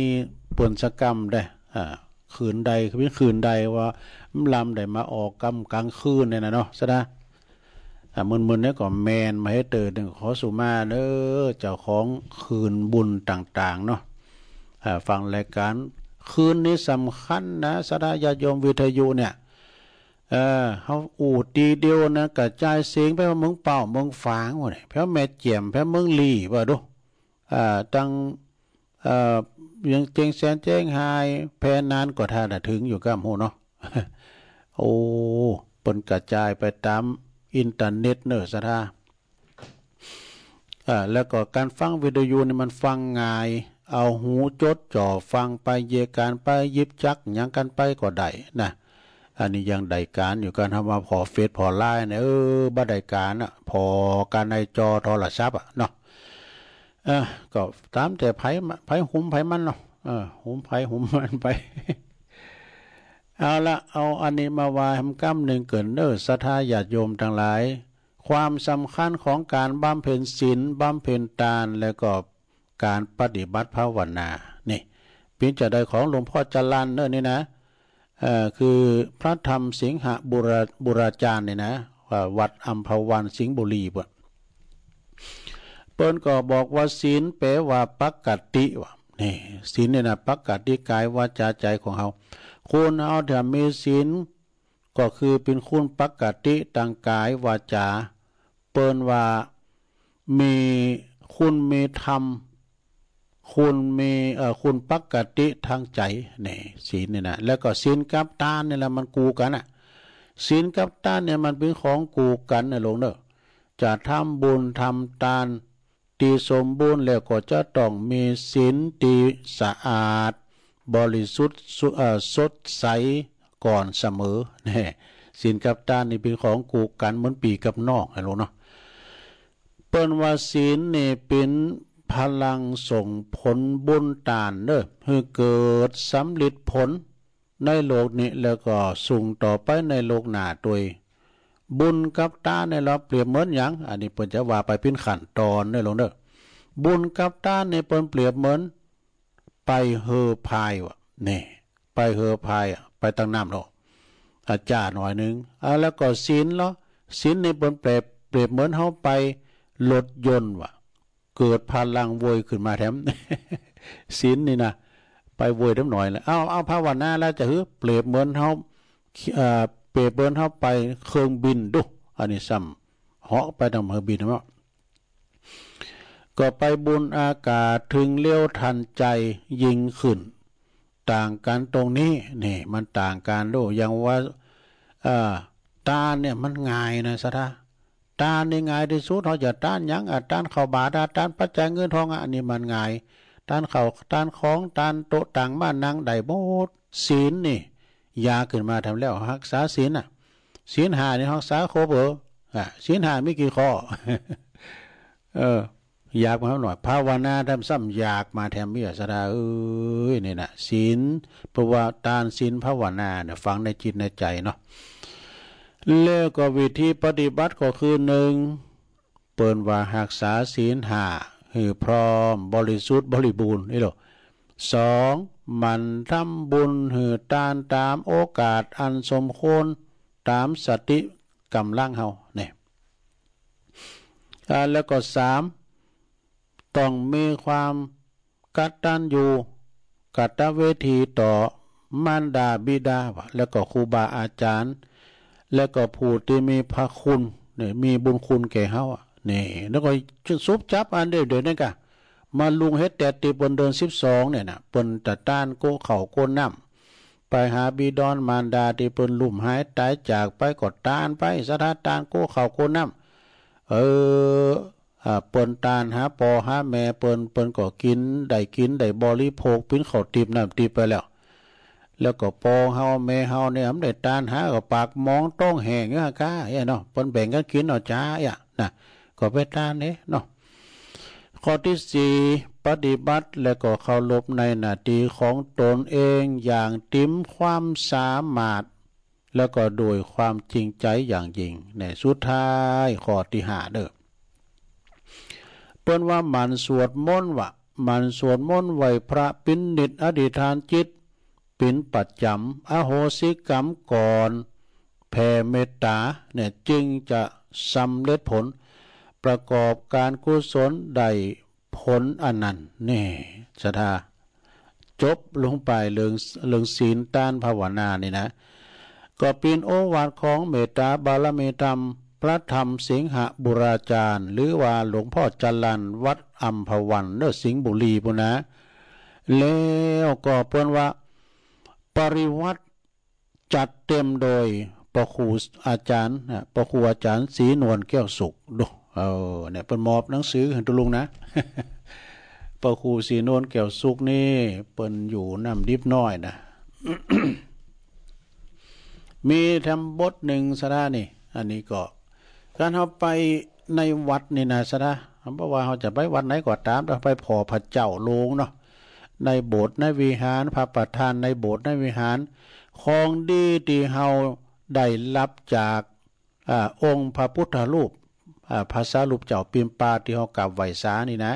ปวนสกรรมได้อ่าคืนใดคือคืนใดว่า ลำได้มาออกกำกลางคืนเนี่ยนะเนาะซะนะมืนๆเนี่ยกนแมนมาให้เตือนขอสุมาเด้อเจ้าของคืนบุญต่างๆเนาะฟังรายการคืนนี้สำคัญนะสดายาโยมวิทยุเนี่ยเออเขาอูดตีเดียวนะกระจายเสียงไปว่ามึงเป่ามึงฟางวะเนี่ยเพราะแม่เจียมเพราะมึงลีว่ดูตั้งยังเจีงแสนเจ้งหาย แพ้นานกว่าท่านถึงอยู่กับหูเนาะโอ้ปนกระจายไปตามอินเทอร์เน็ต เนอะสท่าแล้วก็การฟังวิดีโอนี่มันฟังง่าย เอาหูจดจ่อฟังไปเยการไปยิบจักยังกันไปก็ได้นะอันนี้ยังใดการอยู่การทำมาพอเฟซพอไลน์เนี่ยเออบ้าใดการอ่ะพอการในจอโทรศัพท์อ่ะเนาะเออก็ตามแต่ไผ่ไผ่หุมไผ่มันเนาะเออหุมไผ่หุมมันไป เอาละ เอาอันนี้มาวายทำกั้มหนึ่งเกิดเนอศรัทธาญาติโยมทั้งหลาย ความสำคัญของการบำเพ็ญศีลบำเพ็ญทาน แล้วก็การปฏิบัติภาวนา นี่พิจารณาของหลวงพ่อจรันเนอนี่นะเออคือพระธรรมสิงหบุรบุราจารย์เนี่ยนะวัดอัมพวันสิงห์บุรีบ่เปิ้นก็บอกว่าศีลเปว่าปักกติวะนี่ศีลเนี่ยนะปักกติ กายวาจาใจของเขาคุณเอาถ้ามีศีลก็คือเป็นคุณปักกติทางกายวาจาเปิ้นว่า มีคุณมีธรรมคุณมีเอ่อคุณปักกติทางใจนี่ศีลเนี่ยนะแล้วก็ศีลกับตาเนี่ยแหละมันกูกันอะศีลกับตานเนี่ยมันเป็นของกูกันนะหลวงเนอะจะทำบุญทำทตานีสมบูรณ์แล้วก็จะต้องมีศีลตีสะอาดบริสุทธิ์สดใสก่อนเสมอนี่ศีลกับตานนี่เป็นของกูกันเหมือนปีกับนอกไอ้ลู้เนาะเปิ้นว่าศีลนี่เป็นพลังส่งผลบุญตานเด้อให้เกิดสำลิดผลในโลกนี้แล้วก็ส่งต่อไปในโลกหน้าด้วยบุญกับตาเนี่ยเราเปรียบเหมือนอย่างอันนี้เปิ้นจะว่าไปพิ้นขันตอนได้ลงเด้อบุญกับตาเนี่ยเปิ้นเปรียบเหมือน ไปเฮอพายวะนี่ไปเฮอพายอ่ะไปตั้งน้ำเนาะอาจารย์หน่อยนึงอ่ะแล้วก็ศีลเนาะศีลเนี่ยเปิ้นเปรียบเปรียบเหมือนเฮาไปรถยนต์วะเกิดพลังโวยขึ้นมาแถมศีลนี่นะไปโวยทั้งหน่อยเลยเอาเอาภาวนาแล้วจะเฮอเปรียบเหมือนเฮาเเปเปิลเข้าไปเครื่องบินดุอันนี้ซ้ำเหาะไปทำเครื่องบินนะก็ไปบุญอากาศถึงเลี้ยวทันใจยิงขึ้น ต่างกันตรงนี้นี่มันต่างกันดูอย่างว่าตาเนี่ยมันง่ายนะสตท์ตาในง่ายที่สุดเขาจะต้านยั่งอ่ะต้านเข่าบาดาต้านปัจจัยเงินทองอันนี้มันง่ายต้านเข่าต้านของต้านโตต่างบ้านนางไดโบดศีลนี่ยาขึ้นมาทำแล้วรักษาศีลอ่ะศีลหาในรักษาครบเอออ่ะศีลหาไม่กี่ข้อ เออ อยากมาหน่อย ภาวนาทำซ้ำอยากมาแถมเมียสดาเอ้ยนี่นะศีลปราะว่าตานศีลภาวนาเนี่ยฟังในจิตในใจเนาะแล้วก็วิธีปฏิบัติก็คือหนึ่งเปิดว่าหักษาศีลหาหือพร้อมบริสุทธิ์บริบูรณ์นี่หรอสองมันทำบุญหือตานตามโอกาสอันสมควร ตามสติกำลังเฮาเนี่ยแล้วก็สามต้องมีความกัดตัอยู่กัตเวทีต่อมารดาบิดา แล้วก็ครูบาอาจารย์ แล้วก็ผู้ที่มีพระคุณเนี่ยมีบุญคุณแก่เฮาเนี่ยแล้วก็ชุดซุบจับอันเดียวเดี๋ยวนี้กนมาลุงเฮ็ดแต่ตีบนเดินสิบสองเนี่ยนะปนตะต้านโกเข่าโกน้ำไปหาบีดอนมารดาตีปนลุ่มหายตายจากไปกดตานไปสถาตานโกเข่าโกน้ำเออเปินตานหาปอหาแม่เปินเปินก็กินได้กินได้บริโภคพิ้นเขาตีบน้ำตีไปแล้ว แล้วก็ปอเฮาแม่เฮาเนี่ยอำได้ตานหาก็ปากมองต้องแหงเงี้ยค้ะเนาะเปินแบ่งกันกินเนาะจ้าอ่ะนะก็ไปตานเนาะข้อที่สี่ปฏิบัติและก็เคารพในหน้าที่ของตนเองอย่างติมความสามารถ และก็โดยความจริงใจอย่างยิ่งในสุดท้ายข้อที่ห้าเด้อเปิ้นว่ามันสวดมนต์วะมันสวดมนต์ไหวพระปิณนิตอธิษฐานจิต ปิณปัจจำ อโหสิกรรมก่อนแผ่เมตตาเนี่ยจึงจะสำเร็จผลประกอบการกุศลใดผลอนันต์นี่ศรัทธา จบลงไปเรื่องเรื่องศีลต้านภาวนานี่นะ ก็เป็นโอวาทของเมตตาบาลเมตธรรม พระธรรม สิงหบุราจารย์ หรือว่าหลวงพ่อจัลันวัดอัมพวันเนสิงบุรีปุนะแล้วก็เพืนว่า ปริวัติจัดเต็มโดยประคูอาจารย์ ประคูอาจารย์สีนวลแก้วสุขดูเอาเนี่ยเป็นมอบหนังสือให้นตุลุงนะปะครูสีโนนแก้วสุกนี่ เปิ้นอยู่น้ำดิบน้อยนะ มีทำบทหนึ่งสระนี่ อันนี้ก็การเขาไปในวัดนี่นะสระเพราะว่าเขาจะไปวัดไหนก็ตามเราไปพอพระเจ้าลงเนาะ ในโบสถ์ในวิหาร พระประธานในโบสถ์ในวิหาร ของดีที่เฮาได้รับจากอองค์พระพุทธรูปภาษาลูกเจ้าปิมปาที่เขากับไหวสานี่นะ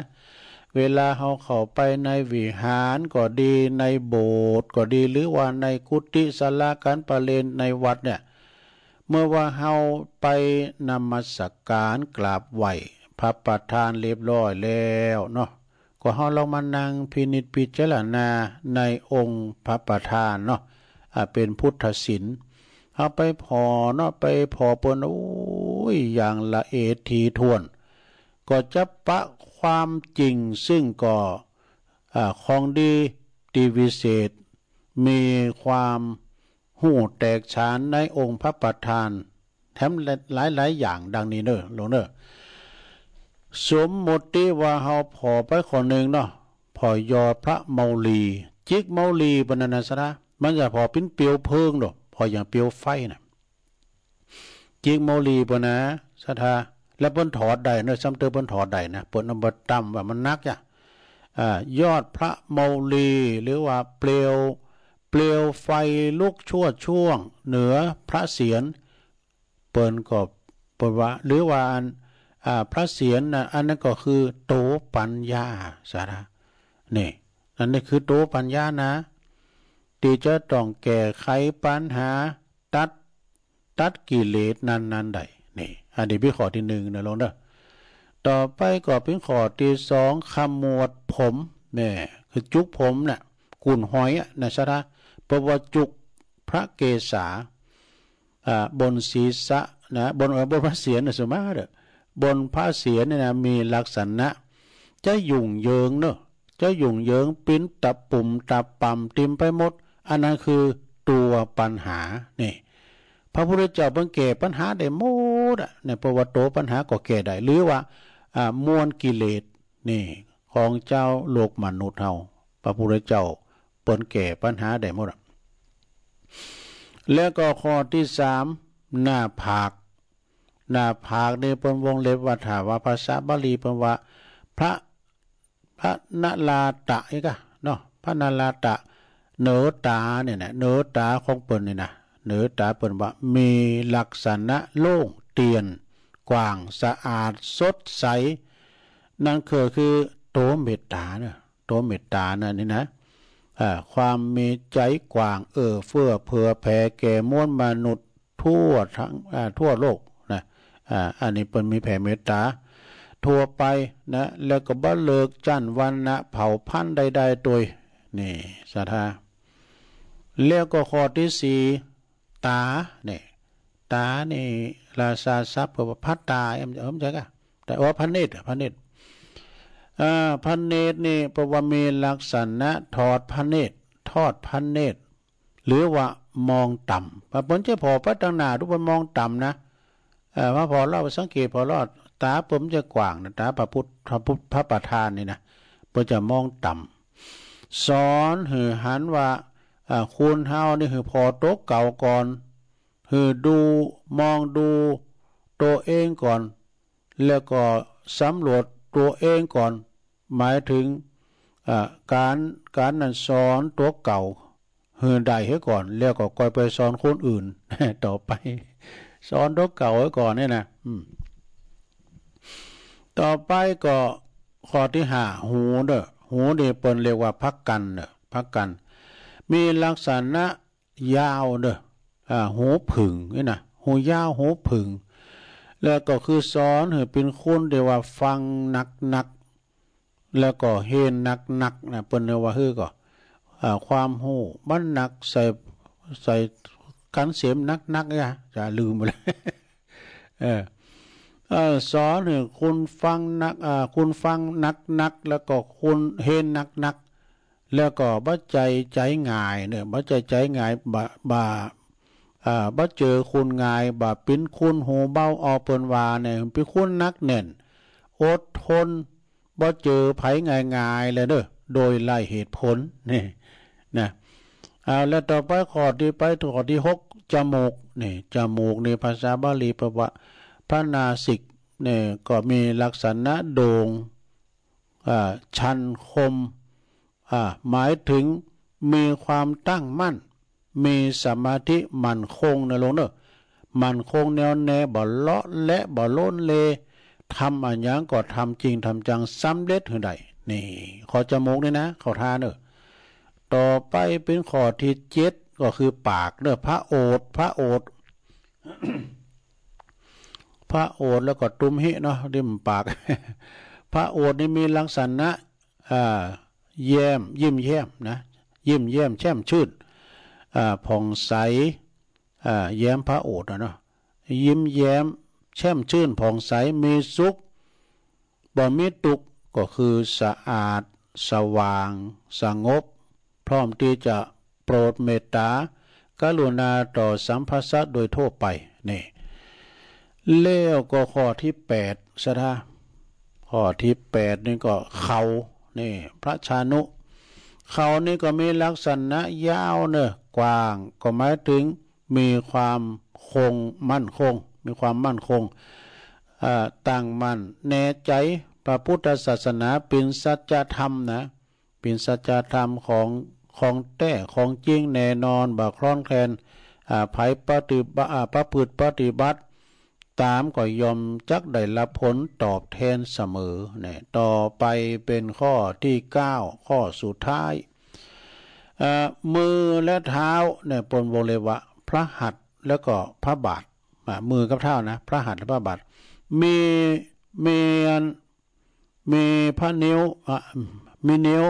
เวลาเขาเข้าไปในวิหารก็ดีในโบสถ์ก็ดีหรือว่าในกุฏิสลาการประเลนในวัดเนี่ย เมื่อว่าเขาไปนมัสการกราบไหวพระประธานเรียบร้อยแล้วเนาะก็เขาลองมานั่งพินิจพิจารณาในองค์พระประธานเนาะเป็นพุทธศิลป์เอาไปพอเนาะไปพอเปิ้นโอ้ยอย่างละเอทีทวน ก็จะปะความจริงซึ่งก่อของดีดีวิเศษ มีความหูแตกฉานในองค์พระประธานแถมหลายหลายอย่างดังนี้เนอะหลวงเนอะสมมติว่าเฮาพอไปคนหนึ่งเนาะพอยอพระเมาลีจิกเมาลีบรรณาสระ มันจะพอเป็นเปียวเพิงเนาะพออย่างเปียวไฟนะ่ะจิกโมลีปนะสัทธาและปนถอดใดเนื้อซ้ำเตอปนถอดใดนะปนอบตัมว่ามันนักจ้ะยอดพระโมลีหรือว่าเปลวเปลวไฟลุกชั่วช่วงเหนือพระเสียรเปิ่นก็ปวะหรือว่าพระเสียรอันนั้นก็คือโตปัญญาสาระนี่อันนี้คือโตปัญญานะตีจะต้องแก้ไขปัญหาตัดตัดกิเลสนั้นนั้นใดนี่ อันนี้เป็นข้อที่หนึ่งนะลงเด้อต่อไปก็เป็นข้อที่สองขมวดผมแม่คือจุกผมเนะ่ยกุ่นหอยนะชะนะปวจุกพระเกศาบนศีรษะนะบนบนพระเศียรนะสมาเด้อบนพระเศียรเนี่ยนะมีลักษณะ จะยุ่งเยิงเนอะจะยุ่งเยิงปิ้นตะปุ่มตะปั่มติมไปหมด อันนั้นคือตัวปัญหานี่พระพุทธเจ้าเบิ่งแกปัญหาได้หมดในประวัติโตปัญหาก็แก่ได้หรือว่ามวลกิเลสนี่ของเจ้าโลกมนุษย์เฮาพระพุทธเจ้าเปิ้นแกปัญหาได้หมดแล้วก็ข้อที่สามหน้าผากหน้าผากในเปินวงเล็บว่าถาว่าภาษาบาลีเปินว่า พระพระนาลาตะนีก็เนาะพระนาลาตะเนื้อตาเนี่ยนะเนื้อตาของเปิ้นนี่นะเหนือตาเปินว่า มีลักษณะโล่งเตียน กว้างสะอาดสดใส นั่นคือคือโตเมตตาเนี่ยโตเมตตานะนี่นะความมีใจกว้างเออเฟื่อเผื่อแผ่แก่มวลมนุษย์ทั่วทั้งทั่วโลกนะอันนี้เป็นมีแผ่เมตตา ทั่วไปนะแล้วก็บลเลิกจันวันนะเผาพันธุ์ใดๆตัวนี่สาธาแล้วก็ข้อที่สีตาเนี่ยตาเนี่ราชาทรัพย์กับพัดตาเอ็มเอ็มใช่กะแต่ว่าพันเนตรพันเนตรพันเนตรนี่ประวเมลักษณะถอดพันเนตรทอดพันเนตรหรือว่ามองต่ำพระผลจะพอพระตังนาทุกคนมองต่ำนะพระพอเล่าสังเกตพอรอด ตาผมจะกว้างนะตาพระพุทธพระพุทธพระประธานนี่นะผมจะมองต่ำสอนหือหันว่าคูณเท่านี่คือพอโต๊ะเก่าก่อนคือดูมองดูตัวเองก่อนแล้วก็สำรวจตัวเองก่อน หมายถึงการการนั่นสอนตัวเก่า หือใดให้ก่อนแล้วก็ก่อยไปสอนคนอื่นต่อไปสอนตัวเก่าไว้ก่อนเนี่ยนะต่อไปก็ข้อที่ห้าหูเด้อหูเดี่ยเปิ้นเรียกว่าพักกันเด้อพักกันมีลักษณะยาวเด้อหูผึ่งนี่นะหูยาวหูผึ่งแล้วก็คือสอนหรอเป็นคนเดียว่าฟังนักนัก แล้วก็เห็นนักนักนะเป็นเดียว่าฮือก็ความหูมันหนักใส่ใส่กันเสียมนักนักเนจะลืมไปเลยเออสอนหรอคุณฟังนักคุณฟังนักนักแล้วก็คุณเห็นนักนักแล้วก็บ่ใจใจง่ายเนี่ยบ่ใจใจง่ายบ่บ่อ่าบ่เจอคุณง่ายบ่ปิ้นคุณหูเบาออเปินวาเนี่ยเป็นคุณนักเน่นอดทนบ่เจอไผง่ายง่ายเลยเด้อโดยลลยเหตุผลนี่นะเอาแล้วต่อไปขอที่ไปขอที่หกจมูกนี่จมูกในภาษาบาลีแปลว่าพระนาสิกเนี่ยก็มีลักษณะโดง่งชันคมหมายถึงมีความตั้งมั่น มีสมาธิมั่นคงนะลงเนอะมั่นคงแนวแนบ่เลาะ และบ่ล้นเลทำอันยังก็ทำจริงทำจังซ้ำเด็ดหือใดนี่ ขอจมูกนี่นะ ขอทาเนอะต่อไปเป็นข้อที่เจ็ดก็คือปากเนอะพระโอษพระโอษพระโอษแล้วก็ตุ้มหิเนาะดิมปาก พระโอษนี่มีลักษณะอ่าเยี่ยมยิ้มเยี่ยมนะยิ้มเยี่ยมแช่มชื่นผ่องใสเยี่ยมพระโอษฐ์นะเนาะยิ้มเยี่ยมแช่มชื่นผ่องใสมีสุข บ่มีตุกก็คือสะอาด สว่าง สงบ พร้อมที่จะโปรดเมตตากรุณาต่อสัมภัสะโดยทั่วไปนี่เล้วก็ข้อที่แปดซะท่าข้อที่แปดนี่ก็เขานี่พระชานุ เขานี่ก็มีลักษณะยาวเนอะกว้างก็หมายถึงมีความคงมั่นคงมีความมั่นคงตั้งมั่นแน่ใจพระพุทธศาสนาเป็นสัจธรรมนะเป็นสัจธรรมของของแท้ของจริงแน่นอนบ่คลอนแคลนไผยปฏิบัติระพฤติปฏิบัติตามก็ยอมจักได้รับผลตอบแทนเสมอเนี่ยต่อไปเป็นข้อที่เก้าข้อสุดท้ายมือและเท้าเนี่ยปนวงเลวะพระหัตถ์แล้วก็พระบาทมือกับเท้านะพระหัตถ์และพระบาทมีเมีันมีพระนิ้ว มีนิ้ว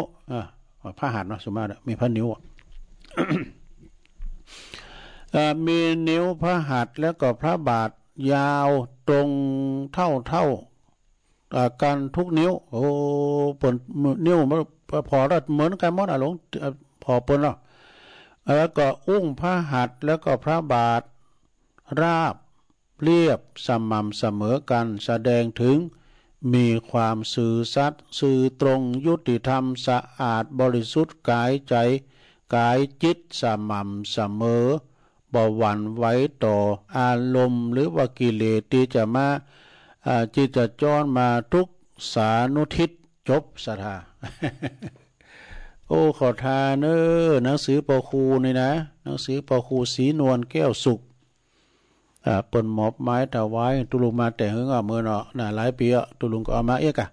พระหัตถ์นะสมมติมีพระนิ้วมีนิ้วพระหัตถ์แล้วก็พระบาทยาวตรงเท่าเท่าการทุกนิ้ว โอ้ปนนิ้วมันพอรัดเหมือนกันมมดอ่ะหลวงพอปนนาะแล้วก็อุ้งพระหัตถ์แล้วก็พระบาท ราบเรียบสม่ำเสมอกัน แสดงถึงมีความสื่อ สัตย์สื่อตรงยุติธรรมสะอาดบริสุทธิ์กายใจ กายจิตสม่ำเสมอบาหวั่นไหวต่ออารมณ์หรือว่ากิเลสที่จะมาจิตจะจ้อนมาทุกสานุทิศจบสถาโอ้ขอทานเนอหนังสือปอคูนี่นะ หนังสือปอคูสีนวลแก้วสุก อ่าปนหมอบไม้ถวาวตุลุงมาแต่เฮงอ่ะมือเนาะน่ะหลายปีอ่ะตุลุงก็เอามาเอ๊กะ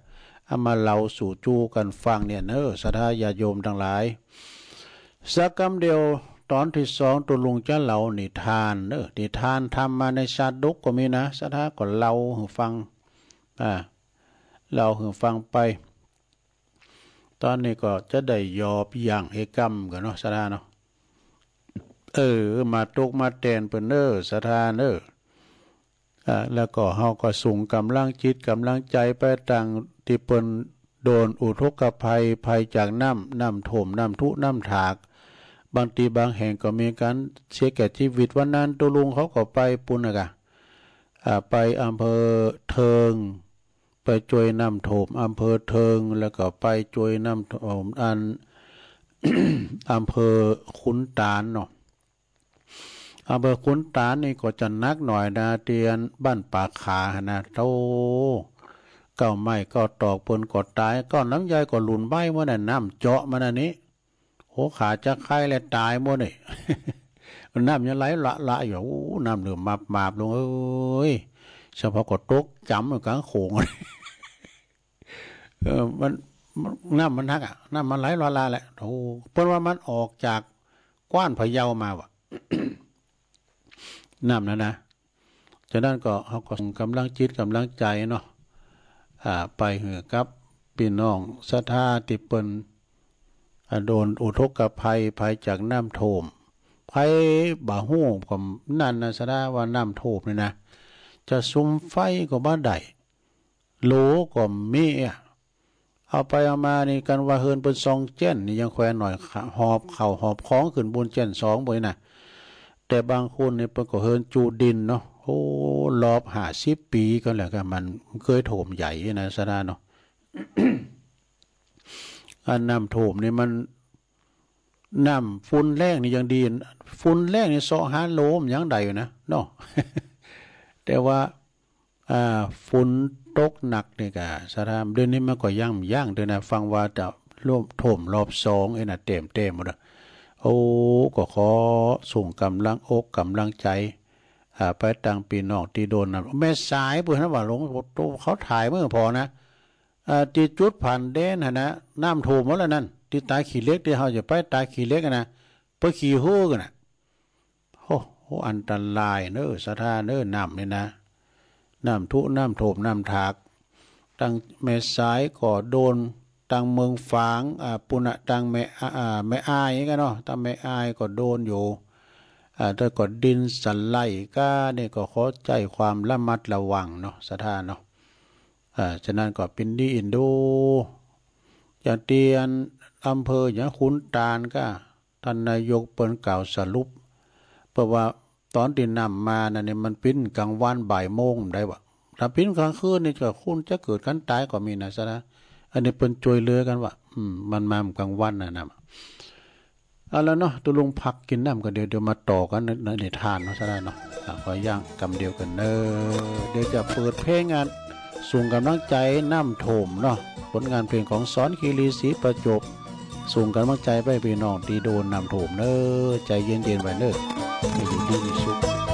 เอามาเล่าสู่จูกันฟังเนี่ยเนอสถาญาโยมทั้งหลายสักคำเดียวตอนที่สองตัวลุงจะเล่านิทานเออนิทานทำมาในชาดกก็มีนะสถาก็เล่าห้ฟัง อ่าเล่าห้ฟังไป ตอนนี้ก็จะได้ยอบอย่างเอกรรมกันเนาะสถาเนาะ เออ มาตุกมาแตนเป็นเนอสถาเนออ่า แล้วก็เฮาก็สูงกำลังจิตกำลังใจไปต่างที่เปิ้นโดนอุทกภัยภัยจากน้ำน้ำท่วมน้ำทุน้ำถากบางทีบางแห่งก็มีการเสียแก่ชีวิตวันนั้นตัวลุงเขาก็ไปปุณกะไปอำเภอเทิงไปจวยน้ำโถมอำเภอเทิงแล้วก็ไปจวยน้ำโถมอันอำเภอขุนตาลเนาะอำเภอขุนตาลนี่ก็จะนักหน่อยนะเตียนบ้านปากขานะโตเก้าไม้ก็ตอกปนก็ตาย ก็น้ำยายก็หลุนใบเมื่อนั้นน้ำเจาะมานันนี้โอ้ขาจะไข้และตายมั่วนี่ น้ำยังไหลละละอยู่น้ำเหลือมาบมาบลงเอ้ย เฉพาะกดตกจำกลางโขงเออมันน้ำมันทักอ่ะ น้ำมันไหลละละแหละโอ้เพราะว่ามันออกจากกว้านพะเยามาวะน้ำนะนะจากนั้นก็เขาก็ส่งกำลังจิตกำลังใจเนาะอ่า ไปเหอกับพี่น้องสัทธาติเปิโดนอุทกภัยภัยจากน้ำโทมภัยบาหูกับนั่นนะสนาว่าน้ำโทมนี่นะจะซุมไฟก็บ้านใดโหลก็มีเอาไปเอามานี่กันว่าเฮินเป็นซองเจนนี่ยังแควนหน่อย หอบเข่าหอบคล้องขึ้นบนเจนสองบ่อยนะแต่บางคนเนี่ยเป็นก็เฮินจูดินเนาะโอ้รอบหาสิบปีก็แล้วกันมันเคยโถมใหญ่ นะสนาเนาะอันน้ำท่วมนี่มันน้ำฝุ่นแรงนี่ยังดีฝุ่นแรกนี่โซฮาโลมยังใดอยู่นะเนาะแต่ว่าฝุ่นตกหนักนี่กะสารามเดือนนี้มันก็ย่างย่างเดือนนะฟังว่าจะร่วมถมรอบสองเอ็นะเต็มเต็มหมดโอ้ก็ขอส่งกำลังอกกำลังใจาไปตังปีนอกที่โดนนะแม่สายปุ่นนะว่าหลวงเขาถ่ายเมื่อพอนะตีจุดผ่านเด่นนะ น้ำท่มหมดแล้วนั่นตีตาขี่เล็กที่เขาจะไปตาขี่เล็กนะไปขี่หู้กันนะโอ้โหอันตรายเนอะสถานเนอะน้ำเนี่ยนะน้ำทุน้ำโถมน้ำถากตังเมสายก่อโดนตังเมืองฝางอ่าปุณะตังเมอ่าเมอายอย่างเงี้ยเนาะตังเมอายก็โดนอยู่อ่าแต่ก็ดินสไลก็เนี่ยก็ขอใจความระมัดระวังเนาะสถานเนาะอ่าฉะนั้นก็เป็นดีอินโดอย่างเตียน อำเภออย่างคุ้นตาลก็ท่านนายกเปิ้นกล่าวสรุป เพราะว่าตอนที่นำมานะเนี่ยมันปิ้นกลางวันบ่ายโมงได้วะถ้าปิ้นกลางคืนนี่ก็คุณจะเกิดกันตายก็มีนะซะนะ อันนี้เป็นจวยเลือกันว่า อืม มันมากลางวันนะนะเอาแล้วเนาะตุลุงผักกินน้ำก็นเดี๋ยว เดี๋ยวมาต่อกันในทานนาะซะนะเนาะขอย่างกำเดียวกันเนอเดี๋ยวจะเปิดเพลงกันส่งกำลังใจน้ำโถมเนาะผลงานเพลงของสอนคีรีศรีประจบส่งกำลังใจไปพี่น้องที่โดนน้ำโถมเนอ้อใจเย็นๆไว้เนอ้อมหดีดีสุข